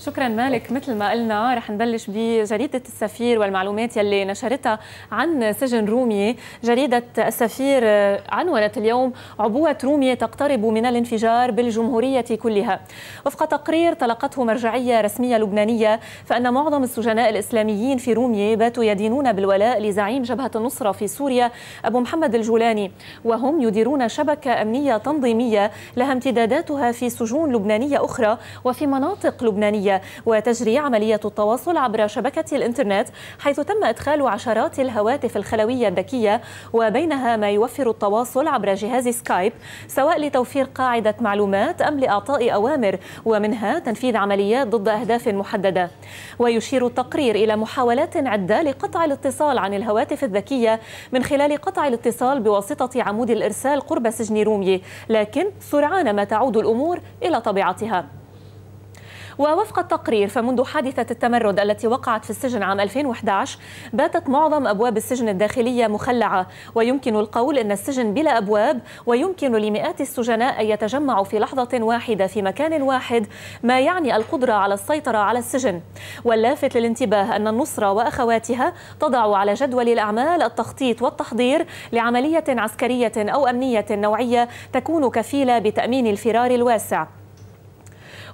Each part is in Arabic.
شكرا مالك مثل ما قلنا رح نبلش بجريدة السفير والمعلومات يلي نشرتها عن سجن رومية جريدة السفير عنونت اليوم عبوة رومية تقترب من الانفجار بالجمهورية كلها وفق تقرير تلقته مرجعية رسمية لبنانية فإن معظم السجناء الإسلاميين في رومية باتوا يدينون بالولاء لزعيم جبهة النصرة في سوريا أبو محمد الجولاني وهم يديرون شبكة أمنية تنظيمية لها امتداداتها في سجون لبنانية أخرى وفي مناطق لبنانية وتجري عملية التواصل عبر شبكة الإنترنت حيث تم إدخال عشرات الهواتف الخلوية الذكية وبينها ما يوفر التواصل عبر جهاز سكايب سواء لتوفير قاعدة معلومات أم لإعطاء أوامر ومنها تنفيذ عمليات ضد أهداف محددة ويشير التقرير إلى محاولات عدة لقطع الاتصال عن الهواتف الذكية من خلال قطع الاتصال بواسطة عمود الإرسال قرب سجن رومي لكن سرعان ما تعود الأمور إلى طبيعتها ووفق التقرير فمنذ حادثة التمرد التي وقعت في السجن عام 2011 باتت معظم أبواب السجن الداخلية مخلعة ويمكن القول أن السجن بلا أبواب ويمكن لمئات السجناء أن يتجمعوا في لحظة واحدة في مكان واحد ما يعني القدرة على السيطرة على السجن واللافت للانتباه أن النصرة وأخواتها تضع على جدول الأعمال التخطيط والتحضير لعملية عسكرية أو أمنية نوعية تكون كفيلة بتأمين الفرار الواسع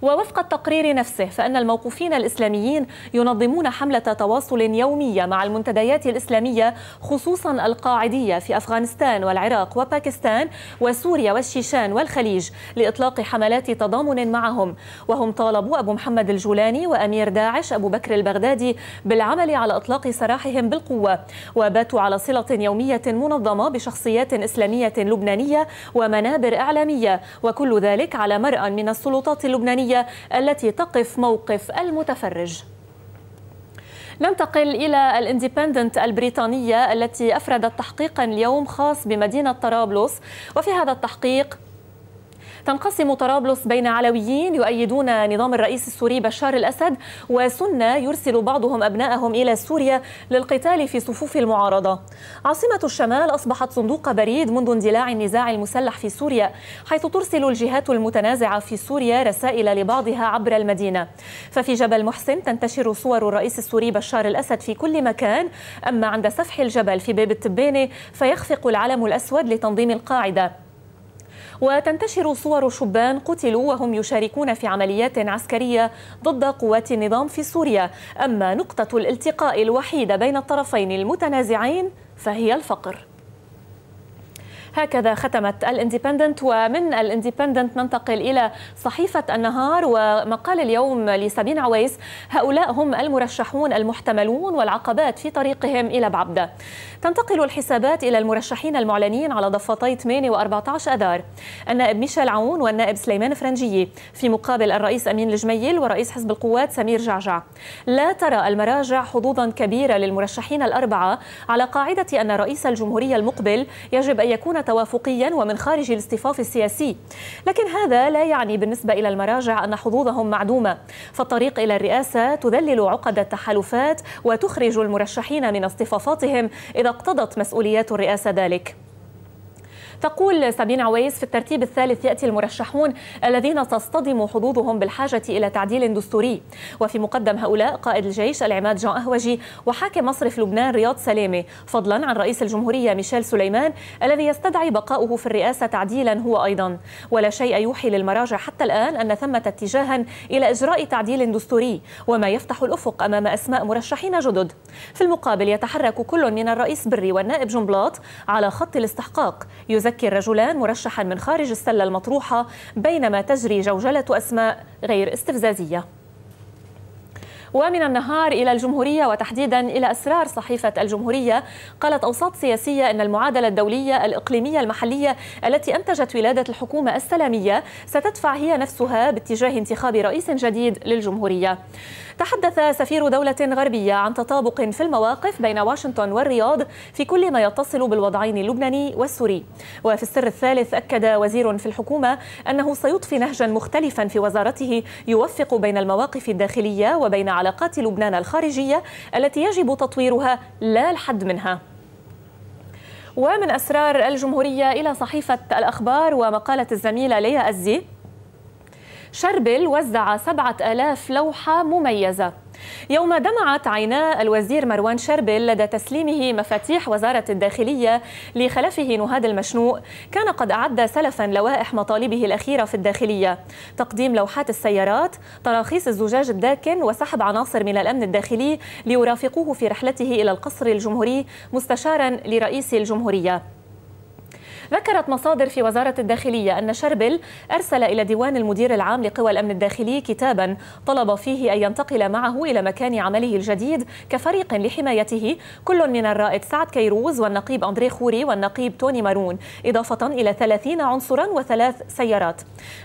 ووفق التقرير نفسه فإن الموقوفين الإسلاميين ينظمون حملة تواصل يومية مع المنتديات الإسلامية خصوصا القاعدية في أفغانستان والعراق وباكستان وسوريا والشيشان والخليج لإطلاق حملات تضامن معهم وهم طالبوا أبو محمد الجولاني وأمير داعش أبو بكر البغدادي بالعمل على إطلاق سراحهم بالقوة وباتوا على صلة يومية منظمة بشخصيات إسلامية لبنانية ومنابر إعلامية وكل ذلك على مرأى من السلطات اللبنانية الدولية التي تقف موقف المتفرج ننتقل إلى الاندبندنت البريطانية التي أفردت تحقيقا اليوم خاص بمدينة طرابلس وفي هذا التحقيق تنقسم طرابلس بين علويين يؤيدون نظام الرئيس السوري بشار الأسد وسنة يرسل بعضهم أبنائهم إلى سوريا للقتال في صفوف المعارضة عاصمة الشمال أصبحت صندوق بريد منذ اندلاع النزاع المسلح في سوريا حيث ترسل الجهات المتنازعة في سوريا رسائل لبعضها عبر المدينة ففي جبل محسن تنتشر صور الرئيس السوري بشار الأسد في كل مكان أما عند سفح الجبل في باب التبانة فيخفق العلم الأسود لتنظيم القاعدة وتنتشر صور شبان قتلوا وهم يشاركون في عمليات عسكرية ضد قوات النظام في سوريا أما نقطة الالتقاء الوحيدة بين الطرفين المتنازعين فهي الفقر هكذا ختمت الاندبندنت ومن الاندبندنت ننتقل إلى صحيفة النهار ومقال اليوم لسابين عويس هؤلاء هم المرشحون المحتملون والعقبات في طريقهم إلى بعبدة تنتقل الحسابات إلى المرشحين المعلنين على ضفتي 8 و14 أذار النائب ميشيل عون والنائب سليمان فرنجية في مقابل الرئيس أمين الجميل ورئيس حزب القوات سمير جعجع لا ترى المراجع حظوظا كبيرة للمرشحين الأربعة على قاعدة أن رئيس الجمهورية المقبل يجب أن يكون توافقيا ومن خارج الاصطفاف السياسي لكن هذا لا يعني بالنسبة إلى المراجع أن حظوظهم معدومة فالطريق إلى الرئاسة تذلل عقد التحالفات وتخرج المرشحين من اصطفافاتهم إذا اقتضت مسؤوليات الرئاسة ذلك تقول سابين عويس في الترتيب الثالث يأتي المرشحون الذين تصطدم حظوظهم بالحاجة إلى تعديل دستوري وفي مقدم هؤلاء قائد الجيش العماد جان أهوجي وحاكم مصرف لبنان رياض سلامة فضلا عن رئيس الجمهورية ميشيل سليمان الذي يستدعي بقاؤه في الرئاسة تعديلا هو أيضا ولا شيء يوحي للمراجع حتى الآن أن ثمة اتجاها إلى إجراء تعديل دستوري وما يفتح الأفق أمام أسماء مرشحين جدد في المقابل يتحرك كل من الرئيس بري والنائب جنبلاط على خط الاستحقاق يزكي يذكر رجلان مرشحا من خارج السله المطروحه بينما تجري جوجله اسماء غير استفزازيه ومن النهار إلى الجمهورية وتحديدا إلى أسرار صحيفة الجمهورية قالت أوساط سياسية أن المعادلة الدولية الإقليمية المحلية التي أنتجت ولادة الحكومة السلامية ستدفع هي نفسها باتجاه انتخاب رئيس جديد للجمهورية تحدث سفير دولة غربية عن تطابق في المواقف بين واشنطن والرياض في كل ما يتصل بالوضعين اللبناني والسوري وفي السر الثالث أكد وزير في الحكومة أنه سيضفي نهجا مختلفا في وزارته يوفق بين المواقف الداخلية وبين علاقات لبنان الخارجية التي يجب تطويرها لا الحد منها ومن أسرار الجمهورية إلى صحيفة الأخبار ومقالة الزميلة ليا أزي شربل وزع سبعة آلاف لوحة مميزة يوم دمعت عينا الوزير مروان شربل لدى تسليمه مفاتيح وزارة الداخلية لخلفه نهاد المشنوق كان قد أعد سلفا لوائح مطالبه الأخيرة في الداخلية تقديم لوحات السيارات تراخيص الزجاج الداكن وسحب عناصر من الأمن الداخلي ليرافقوه في رحلته إلى القصر الجمهوري مستشارا لرئيس الجمهورية ذكرت مصادر في وزارة الداخلية أن شربل أرسل إلى ديوان المدير العام لقوى الأمن الداخلي كتابا طلب فيه أن ينتقل معه إلى مكان عمله الجديد كفريق لحمايته كل من الرائد سعد كيروز والنقيب أندري خوري والنقيب توني مارون إضافة إلى 30 عنصرا وثلاث سيارات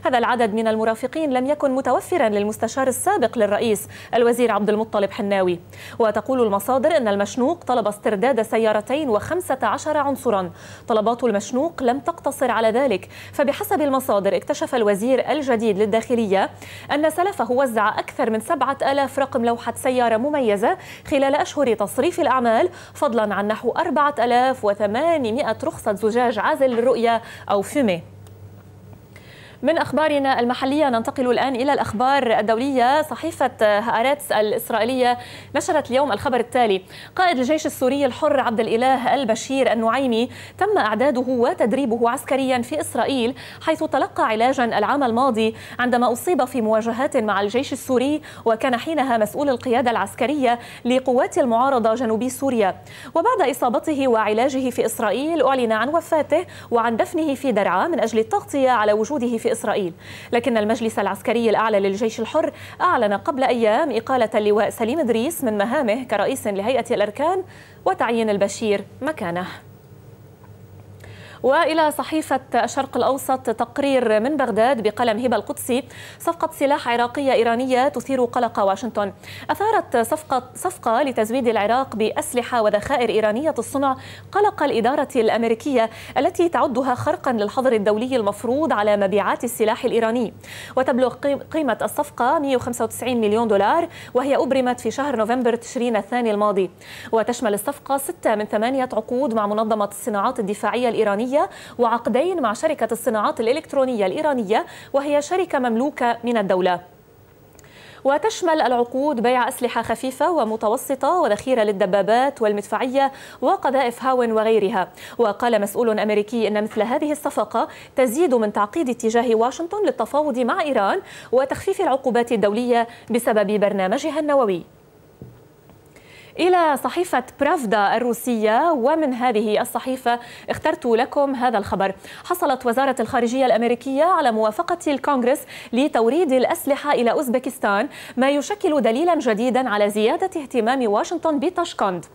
هذا العدد من المرافقين لم يكن متوفرا للمستشار السابق للرئيس الوزير عبد المطلب حناوي وتقول المصادر أن المشنوق طلب استرداد سيارتين و15 عنصرا طلبات المشنوق البنوك لم تقتصر على ذلك فبحسب المصادر اكتشف الوزير الجديد للداخلية أن سلفه وزع أكثر من 7000 رقم لوحة سيارة مميزة خلال أشهر تصريف الأعمال فضلا عن نحو 4800 رخصة زجاج عازل للرؤية أو فيمي من أخبارنا المحلية ننتقل الآن إلى الأخبار الدولية صحيفة هآراتس الإسرائيلية نشرت اليوم الخبر التالي قائد الجيش السوري الحر عبد الإله البشير النعيمي تم أعداده وتدريبه عسكريا في إسرائيل حيث تلقى علاجا العام الماضي عندما أصيب في مواجهات مع الجيش السوري وكان حينها مسؤول القيادة العسكرية لقوات المعارضة جنوبي سوريا وبعد إصابته وعلاجه في إسرائيل أعلن عن وفاته وعن دفنه في درعا من أجل التغطية على وجوده في إسرائيل لكن المجلس العسكري الأعلى للجيش الحر أعلن قبل أيام إقالة اللواء سليم إدريس من مهامه كرئيس لهيئة الأركان وتعيين البشير مكانه والى صحيفه الشرق الاوسط تقرير من بغداد بقلم هبه القدسي صفقه سلاح عراقيه ايرانيه تثير قلق واشنطن اثارت صفقه صفقه لتزويد العراق باسلحه وذخائر ايرانيه الصنع قلق الاداره الامريكيه التي تعدها خرقا للحظر الدولي المفروض على مبيعات السلاح الايراني وتبلغ قيمه الصفقه 195 مليون دولار وهي ابرمت في شهر نوفمبر تشرين الثاني الماضي وتشمل الصفقه سته من ثمانيه عقود مع منظمه الصناعات الدفاعيه الايرانيه الإيرانية وعقدين مع شركة الصناعات الإلكترونية الإيرانية وهي شركة مملوكة من الدولة وتشمل العقود بيع أسلحة خفيفة ومتوسطة وذخيرة للدبابات والمدفعية وقذائف هاون وغيرها وقال مسؤول أمريكي أن مثل هذه الصفقة تزيد من تعقيد اتجاه واشنطن للتفاوض مع إيران وتخفيف العقوبات الدولية بسبب برنامجها النووي إلى صحيفة برافدا الروسية ومن هذه الصحيفة اخترت لكم هذا الخبر حصلت وزارة الخارجية الأمريكية على موافقة الكونغرس لتوريد الأسلحة إلى أوزبكستان ما يشكل دليلا جديدا على زيادة اهتمام واشنطن بتاشكند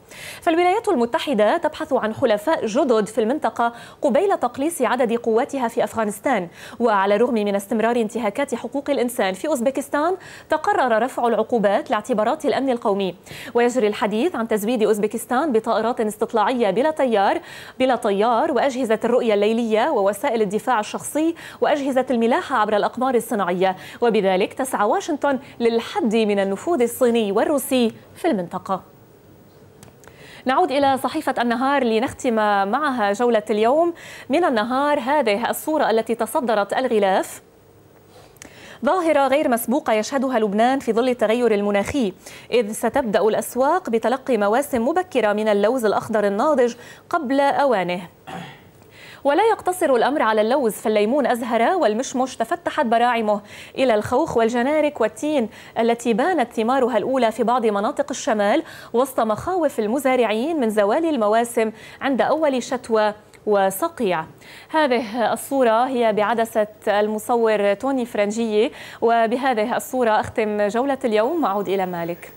فالولايات المتحدة تبحث عن حلفاء جدد في المنطقة قبيل تقليص عدد قواتها في أفغانستان وعلى الرغم من استمرار انتهاكات حقوق الإنسان في أوزبكستان تقرر رفع العقوبات لاعتبارات الأمن القومي ويجري الحديث الحديث عن تزويد أوزبكستان بطائرات استطلاعية بلا طيار بلا طيار وأجهزة الرؤية الليلية ووسائل الدفاع الشخصي وأجهزة الملاحة عبر الأقمار الصناعية وبذلك تسعى واشنطن للحد من النفوذ الصيني والروسي في المنطقة نعود إلى صحيفة النهار لنختم معها جولة اليوم من النهار هذه الصورة التي تصدرت الغلاف ظاهرة غير مسبوقة يشهدها لبنان في ظل التغير المناخي إذ ستبدأ الأسواق بتلقي مواسم مبكرة من اللوز الأخضر الناضج قبل أوانه ولا يقتصر الأمر على اللوز فالليمون أزهر والمشمش تفتحت براعمه إلى الخوخ والجنارك والتين التي بانت ثمارها الأولى في بعض مناطق الشمال وسط مخاوف المزارعين من زوال المواسم عند أول شتوى وصقيع هذه الصورة هي بعدسة المصور توني فرنجية وبهذه الصورة أختم جولة اليوم وأعود إلى مالك